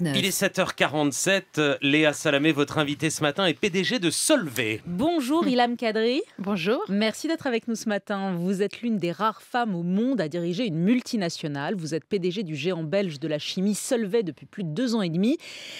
Il est 7h47. Euh, Léa Salamé, votre invitée ce matin, est PDG de Solvay. Bonjour Ilham Kadri. Bonjour. Merci d'être avec nous ce matin. Vous êtes l'une des rares femmes au monde à diriger une multinationale. Vous êtes PDG du géant belge de la chimie Solvay depuis plus de deux ans et demi.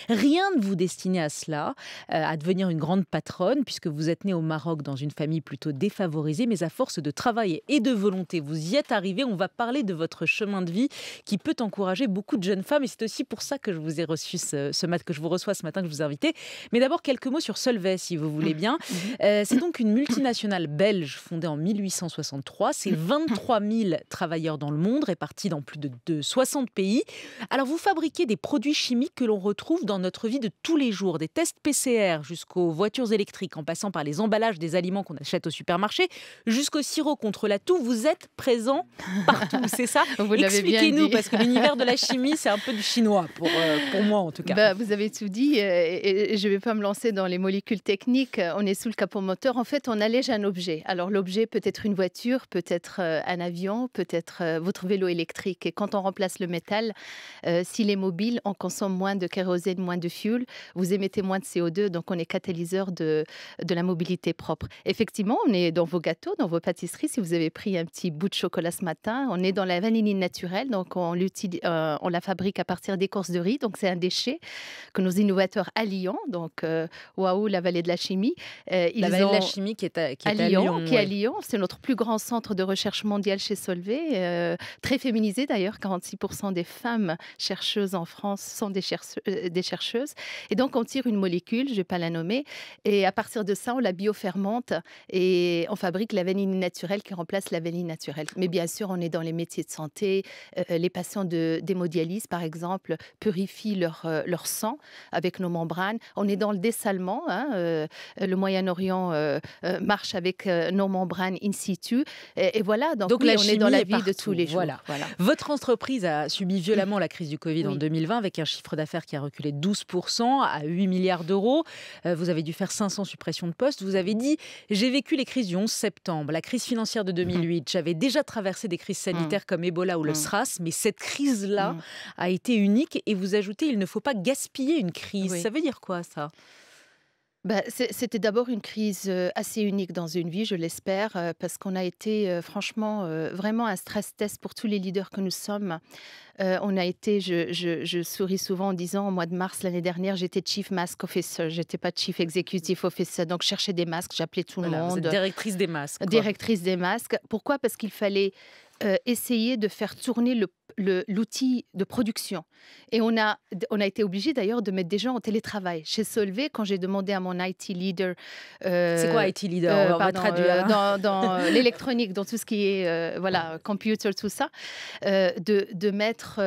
Rien ne vous destinait à cela, euh, à devenir une grande patronne, puisque vous êtes née au Maroc dans une famille plutôt défavorisée, mais à force de travail et de volonté, vous y êtes arrivée. On va parler de votre chemin de vie qui peut encourager beaucoup de jeunes femmes et c'est aussi pour ça que je vous ai reçu ce, ce matin, que je vous reçois ce matin, que je vous ai Mais d'abord, quelques mots sur Solvay, si vous voulez mm. bien. Mm-hmm. Euh, c'est donc une multinationale belge fondée en 1863. C'est 23 mm. 000 travailleurs dans le monde, répartis dans plus de, 60 pays. Alors, vous fabriquez des produits chimiques que l'on retrouve dans notre vie de tous les jours, des tests PCR jusqu'aux voitures électriques, en passant par les emballages des aliments qu'on achète au supermarché, jusqu'au sirop contre la toux. Vous êtes présent partout, c'est ça Expliquez-nous, parce que l'univers de la chimie, c'est un peu du chinois pour, euh, euh, pour moi en tout cas. Bah, vous avez tout dit, euh, et je ne vais pas me lancer dans les molécules techniques. Euh, on est sous le capot moteur. En fait, on allège un objet. Alors l'objet peut être une voiture, peut être un avion, peut être votre vélo électrique. Et quand on remplace le métal, s'il est mobile, on consomme moins de kérosène, moins de fuel, vous émettez moins de CO2, donc on est catalyseur de, de la mobilité propre. Effectivement, on est dans vos gâteaux, dans vos pâtisseries. Si vous avez pris un petit bout de chocolat ce matin, on est dans la vanilline naturelle, donc on, on la fabrique à partir d'écorces de riz donc, c'est un déchet que nos innovateurs à Lyon, donc waouh, la vallée de la chimie. Euh, ils la vallée de la chimie qui est à, qui à, Lyon, Qui à Lyon. C'est notre plus grand centre de recherche mondial chez Solvay. Euh, très féminisé d'ailleurs. 46% des femmes chercheuses en France sont des, euh, des chercheuses. Et donc, on tire une molécule, je ne vais pas la nommer. Et à partir de ça, on la biofermente et on fabrique la vanille naturelle qui remplace la vanille naturelle. Mais bien sûr, on est dans les métiers de santé. Euh, les patients d'hémodialyse, par exemple, purifient purifie leur, euh, leur sang avec nos membranes. On est dans le dessalement. Hein, euh, le Moyen-Orient euh, marche avec nos membranes in situ. Et, voilà, donc, on est dans la vie de tous les jours. Voilà. Votre entreprise a subi violemment la crise du Covid en 2020 avec un chiffre d'affaires qui a reculé de 12% à 8 milliards d'euros. vous avez dû faire 500 suppressions de postes. Vous avez dit, j'ai vécu les crises du 11 septembre, la crise financière de 2008. J'avais déjà traversé des crises sanitaires mm. comme Ebola ou le SRAS, mm. mais cette crise-là mm. a été unique et vous vous ajoutez il ne faut pas gaspiller une crise. Ça veut dire quoi ça bah, C'était d'abord une crise euh, assez unique dans une vie, je l'espère, euh, parce qu'on a été euh, franchement vraiment un stress test pour tous les leaders que nous sommes. on a été, je, souris souvent en disant, au mois de mars l'année dernière, j'étais chief mask officer, j'étais pas chief executive officer, donc chercher cherchais des masques, j'appelais tout le monde. directrice des masques. Directrice des masques. Pourquoi Parce qu'il fallait essayer de faire tourner le l'outil de production. Et on a, on a été obligé d'ailleurs de mettre des gens en télétravail. Chez Solvay, quand j'ai demandé à mon IT leader. Euh, c'est quoi IT leader euh, traduire. Euh, dans, l'électronique, dans tout ce qui est voilà, computer, tout ça, de, de, mettre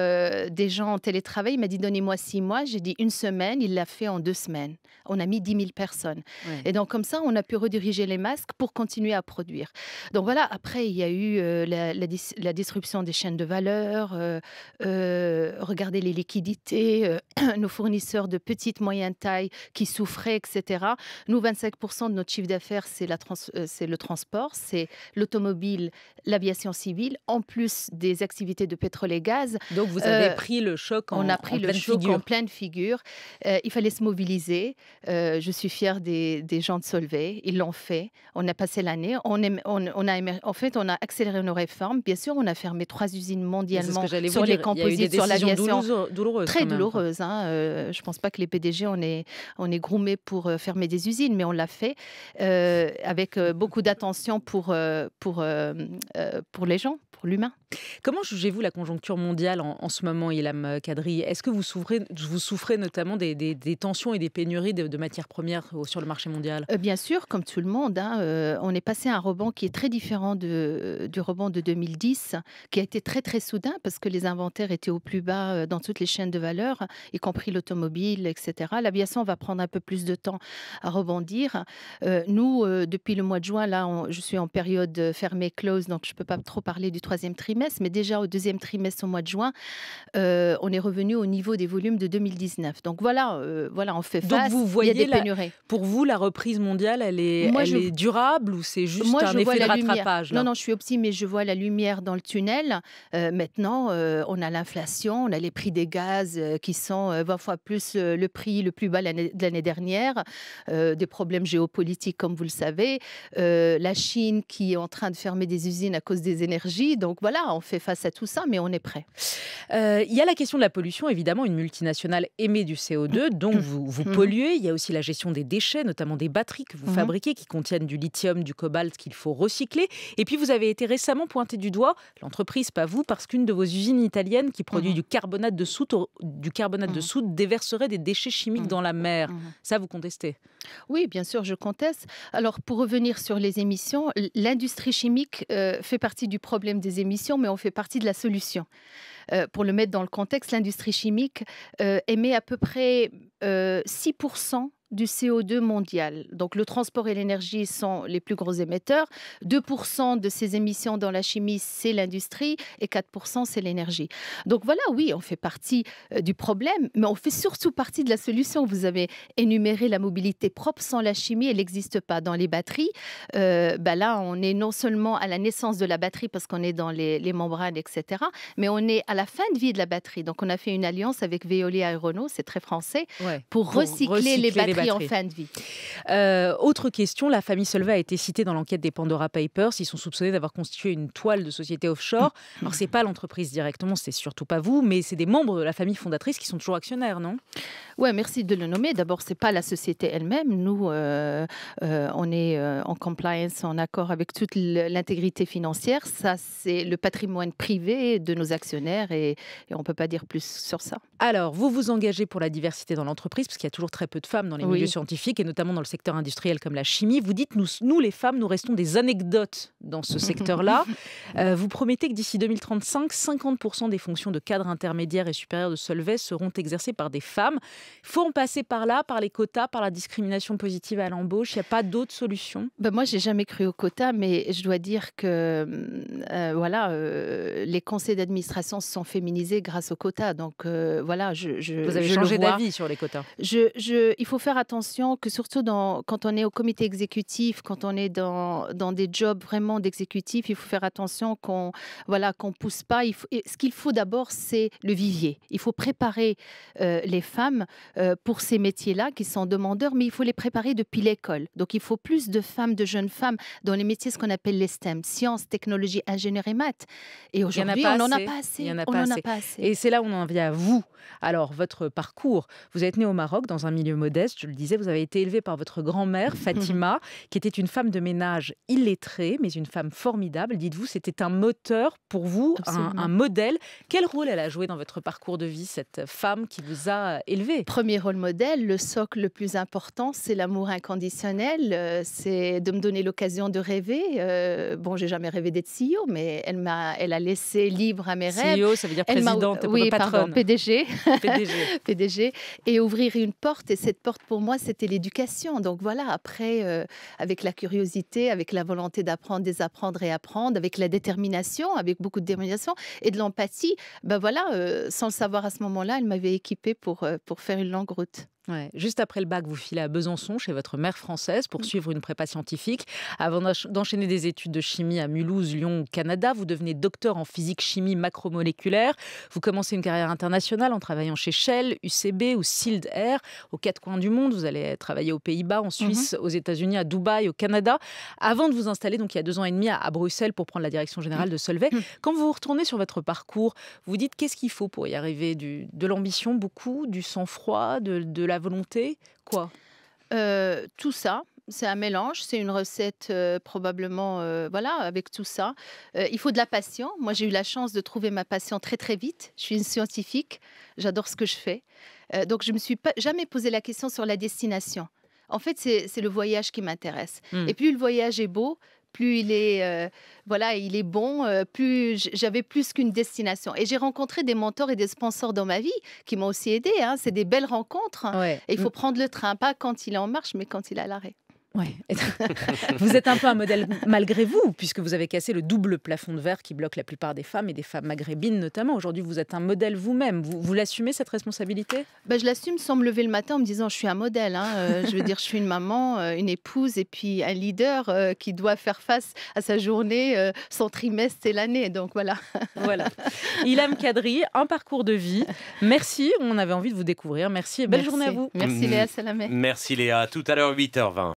des gens en télétravail, il m'a dit donnez-moi six mois. J'ai dit une semaine. Il l'a fait en deux semaines. On a mis 10 000 personnes. Et donc, comme ça, on a pu rediriger les masques pour continuer à produire. Donc voilà, après, il y a eu la, la, la disruption des chaînes de valeur, euh, euh, regarder les liquidités, euh, nos fournisseurs de petite, moyenne taille qui souffraient, etc. Nous, 25% de notre chiffre d'affaires, c'est le transport, c'est l'automobile, l'aviation civile, en plus des activités de pétrole et gaz. Donc vous avez pris le choc en On a pris le en pleine figure. il fallait se mobiliser. je suis fière des, gens de Solvay. Ils l'ont fait. On a passé l'année. en fait, on a accéléré nos réformes. Bien sûr, on a fermé trois usines mondialement sur les composites, sur l'aviation. Euh, très hein. douloureuse. Hein, euh, je ne pense pas que les PDG, on est, on est groomés pour euh, fermer des usines, mais on l'a fait avec beaucoup d'attention pour, pour, pour les gens, pour l'humain. Comment jugez-vous la conjoncture mondiale en, ce moment, Ilham Kadri Est-ce que vous souffrez, vous souffrez notamment des, des, tensions et des pénuries de, matières premières sur le marché mondial Bien sûr, comme tout le monde, hein, on est passé à un rebond qui est très différent de, du rebond de 2010, qui a été très très soudain, parce que les inventaires étaient au plus bas dans toutes les chaînes de valeur, y compris l'automobile, etc. L'aviation va prendre un peu plus de temps à rebondir. nous, depuis le mois de juin, là, je suis en période fermée, close, donc je ne peux pas trop parler du troisième trimestre, mais déjà au deuxième trimestre, au mois de juin, on est revenu au niveau des volumes de 2019. Donc voilà, voilà on fait face. Donc vous voyez, la... pour vous, la reprise mondiale, elle est, durable ou c'est juste Moi, un je effet vois rattrapage Non, non, je suis optimiste, mais je vois la lumière dans le tunnel. maintenant, euh, on a l'inflation, on a les prix des gaz euh, qui sont 20 euh, fois plus le prix le plus bas de l'année dernière, des problèmes géopolitiques, comme vous le savez, la Chine qui est en train de fermer des usines à cause des énergies. Donc voilà, on fait face à tout ça, mais on est prêt. Il y a la question de la pollution, évidemment, une multinationale émet du CO2, mm. donc mm. vous, vous mm. polluez. Il y a aussi la gestion des déchets, notamment des batteries que vous fabriquez qui contiennent du lithium, du cobalt qu'il faut recycler. Et puis vous avez été récemment pointé du doigt, l'entreprise, pas vous, parce qu'une de vos italienne qui produit mhm. du carbonate de soude, du carbonate de mhm. soude déverserait des déchets chimiques mhm. dans la mer. Ça, vous contestez Oui, bien sûr, je conteste. Alors, pour revenir sur les émissions, l'industrie chimique euh, fait partie du problème des émissions, mais on fait partie de la solution. Euh, pour le mettre dans le contexte, l'industrie chimique euh, émet à peu près 6% du CO2 mondial. Donc le transport et l'énergie sont les plus gros émetteurs. 2% de ces émissions dans la chimie, c'est l'industrie et 4% c'est l'énergie. Donc voilà, oui, on fait partie euh, du problème, mais on fait surtout partie de la solution. Vous avez énuméré la mobilité propre sans la chimie, elle n'existe pas. Dans les batteries, euh, bah là, on est non seulement à la naissance de la batterie parce qu'on est dans les, membranes, etc., mais on est à la fin de vie de la batterie. Donc on a fait une alliance avec Veolia et c'est très français, pour, recycler, Les batteries en fin de vie. Euh, autre question, la famille Solvay a été citée dans l'enquête des Pandora Papers. Ils sont soupçonnés d'avoir constitué une toile de société offshore. Mm. Alors, c'est pas l'entreprise directement, c'est surtout pas vous, mais c'est des membres de la famille fondatrice qui sont toujours actionnaires, non Oui, merci de le nommer. D'abord, c'est pas la société elle-même. Nous, euh, euh, on est en compliance, en accord avec toute l'intégrité financière. Ça, c'est le patrimoine privé de nos actionnaires et, on ne peut pas dire plus sur ça. Alors, vous vous engagez pour la diversité dans l'entreprise, parce qu'il y a toujours très peu de femmes dans les milieux scientifiques et notamment dans le secteur secteur industriel comme la chimie. Vous dites, nous, nous les femmes, nous restons des anecdotes dans ce secteur-là. Euh, vous promettez que d'ici 2035, 50% des fonctions de cadre intermédiaire et supérieur de Solvay seront exercées par des femmes. Faut en passer par là, par les quotas, par la discrimination positive à l'embauche. Il n'y a pas d'autre solution ben Moi, j'ai jamais cru aux quotas, mais je dois dire que euh, voilà, euh, les conseils d'administration se sont féminisés grâce aux quotas. Donc voilà, je, je vous avez changé d'avis sur les quotas. je, il faut faire attention que surtout dans quand on est au comité exécutif, quand on est dans, dans des jobs vraiment d'exécutif, il faut faire attention qu'on voilà, qu'on pousse pas. Il ce qu'il faut d'abord, c'est le vivier. Il faut préparer euh, les femmes euh, pour ces métiers-là qui sont demandeurs, mais il faut les préparer depuis l'école. Donc il faut plus de femmes, de jeunes femmes dans les métiers, ce qu'on appelle les STEM, sciences, technologies, ingénierie, maths. Et aujourd'hui, on n'en a pas assez. a pas assez. Et c'est là où on en vient à vous. Alors, votre parcours, vous êtes né au Maroc dans un milieu modeste, je le disais, vous avez été élevé par votre grand-mère, mhm. Fatima, qui était une femme de ménage illettrée, mais une femme formidable. Dites-vous, c'était un moteur pour vous, un, modèle. Quel rôle elle a joué dans votre parcours de vie, cette femme qui vous a élevé Premier rôle modèle, le socle le plus important, c'est l'amour inconditionnel, euh, c'est de me donner l'occasion de rêver. Euh, bon, j'ai jamais rêvé d'être CEO, mais elle m'a, elle a laissé libre à mes e rêves. CEO, ça veut dire présidente, oui, PDG. PDG. PDG. Et ouvrir une porte, et cette porte pour moi, c'était l'éducation donc voilà, après, euh, avec la curiosité, avec la volonté d'apprendre, désapprendre et apprendre, avec la détermination, avec beaucoup de détermination et de l'empathie, ben voilà, euh, sans le savoir à ce moment-là, elle m'avait équipée pour, euh, pour faire une longue route. Juste après le bac, vous filez à Besançon chez votre mère française pour mm. suivre une prépa scientifique. Avant d'enchaîner des études de chimie à Mulhouse, Lyon, Canada, vous devenez docteur en physique chimie macromoléculaire. Vous commencez une carrière internationale en travaillant chez Shell, UCB ou Sild Air aux quatre coins du monde. Vous allez travailler aux Pays-Bas, en Suisse, mm-hmm. aux États-Unis, à Dubaï, au Canada. Avant de vous installer, donc il y a deux ans et demi, à Bruxelles pour prendre la direction générale mm. de Solvay. Mm. Quand vous vous retournez sur votre parcours, vous dites qu'est-ce qu'il faut pour y arriver De l'ambition, beaucoup, du sang-froid, de la la volonté, quoi euh, Tout ça. C'est un mélange, c'est une recette euh, probablement, euh, voilà, avec tout ça. il faut de la passion. Moi, j'ai eu la chance de trouver ma passion très très vite. Je suis une scientifique, j'adore ce que je fais. donc, je me suis jamais posé la question sur la destination. En fait, c'est le voyage qui m'intéresse. Hmm. Et plus le voyage est beau, plus il est, euh, voilà, il est bon, euh, plus j'avais plus qu'une destination. Et j'ai rencontré des mentors et des sponsors dans ma vie qui m'ont aussi aidé. Hein. C'est des belles rencontres. Hein. il faut mmh. prendre le train, pas quand il est en marche, mais quand il est à l'arrêt. Ouais. vous êtes un peu un modèle malgré vous, puisque vous avez cassé le double plafond de verre qui bloque la plupart des femmes et des femmes maghrébines notamment. Aujourd'hui, vous êtes un modèle vous-même. Vous, vous l'assumez cette responsabilité bah, Je l'assume sans me lever le matin en me disant je suis un modèle. Hein. Euh, je veux dire, je suis une maman, euh, une épouse et puis un leader euh, qui doit faire face à sa journée, son trimestre et l'année. Donc voilà. voilà. Ilham Kadri, un parcours de vie. Merci, on avait envie de vous découvrir. Merci et belle journée à vous. Merci Léa Salamé. Merci Léa. Tout à l'heure, 8h20.